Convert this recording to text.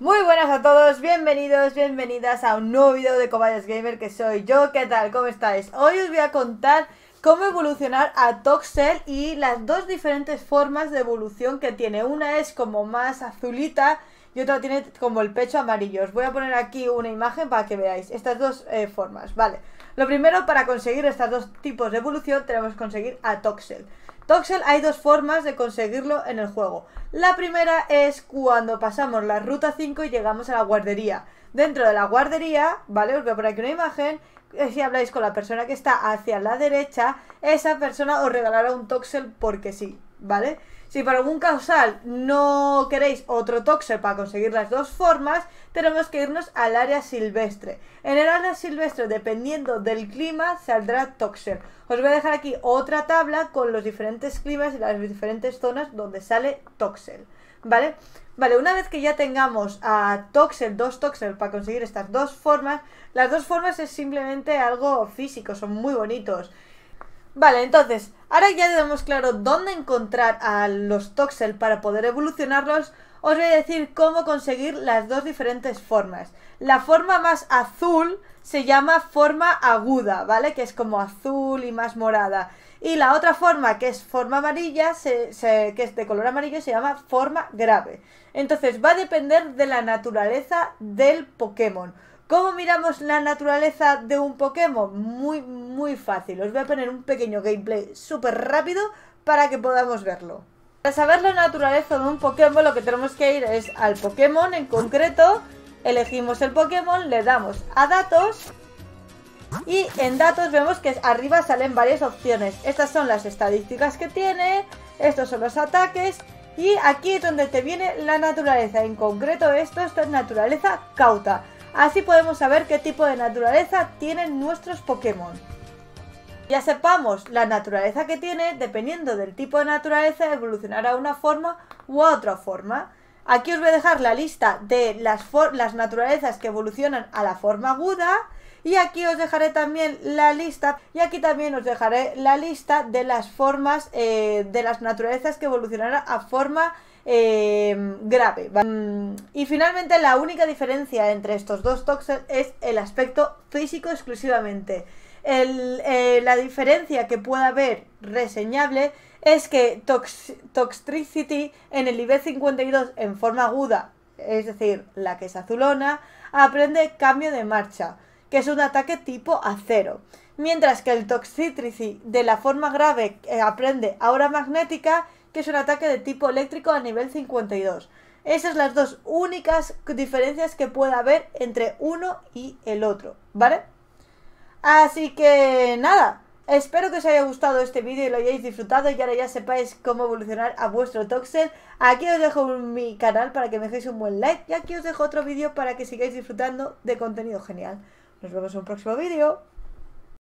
Muy buenas a todos, bienvenidos, bienvenidas a un nuevo video de Cobayas Gamer que soy yo, ¿qué tal? ¿Cómo estáis? Hoy os voy a contar cómo evolucionar a Toxel y las dos diferentes formas de evolución que tiene. Una es como más azulita y otra tiene como el pecho amarillo. Os voy a poner aquí una imagen para que veáis estas dos eh, formas, ¿vale? Lo primero, para conseguir estos dos tipos de evolución, tenemos que conseguir a Toxel. Toxel hay dos formas de conseguirlo en el juego. La primera es cuando pasamos la ruta 5 y llegamos a la guardería. Dentro de la guardería, ¿vale? Os veo por aquí una imagen. Eh, si habláis con la persona que está hacia la derecha, esa persona os regalará un Toxel porque sí, ¿vale? Si por algún causal no queréis otro Toxel para conseguir las dos formas, tenemos que irnos al área silvestre. En el área silvestre, dependiendo del clima, saldrá Toxel. Os voy a dejar aquí otra tabla con los diferentes climas y las diferentes zonas donde sale Toxel. ¿Vale? Vale, una vez que ya tengamos a Toxel, dos Toxel para conseguir estas dos formas, las dos formas es simplemente algo físico, son muy bonitos. Vale, entonces, ahora ya tenemos claro dónde encontrar a los Toxel para poder evolucionarlos, os voy a decir cómo conseguir las dos diferentes formas. La forma más azul se llama forma aguda, ¿vale? Que es como azul y más morada. Y la otra forma, que es forma amarilla, que es de color amarillo, se llama forma grave. Entonces va a depender de la naturaleza del Pokémon. ¿Cómo miramos la naturaleza de un Pokémon? Muy, muy fácil. Os voy a poner un pequeño gameplay súper rápido para que podamos verlo. Para saber la naturaleza de un Pokémon lo que tenemos que ir es al Pokémon en concreto, elegimos el Pokémon, le damos a datos y en datos vemos que arriba salen varias opciones. Estas son las estadísticas que tiene, estos son los ataques y aquí es donde te viene la naturaleza. En concreto esto es naturaleza cauta. Así podemos saber qué tipo de naturaleza tienen nuestros Pokémon. Ya sepamos la naturaleza que tiene, dependiendo del tipo de naturaleza, evolucionará una forma u otra forma. Aquí os voy a dejar la lista de las, naturalezas que evolucionan a la forma aguda. Y aquí os dejaré también la lista, y aquí también os dejaré la lista de las formas, eh, de las naturalezas que evolucionarán a forma eh, grave. Mm, y finalmente la única diferencia entre estos dos toxins es el aspecto físico exclusivamente. Eh, la diferencia que pueda haber reseñable es que toxicity Toxtricity en el nivel 52 en forma aguda, es decir, la que es azulona, aprende cambio de marcha, que es un ataque tipo acero. Mientras que el Toxtricity de la forma grave eh, aprende aura magnética, que es un ataque de tipo eléctrico a nivel 52. Esas las dos únicas diferencias que pueda haber entre uno y el otro, ¿vale? Así que nada, espero que os haya gustado este vídeo y lo hayáis disfrutado y ahora ya sepáis cómo evolucionar a vuestro Toxel. Aquí os dejo mi canal para que me dejéis un buen like y aquí os dejo otro vídeo para que sigáis disfrutando de contenido genial. Nos vemos en un próximo vídeo.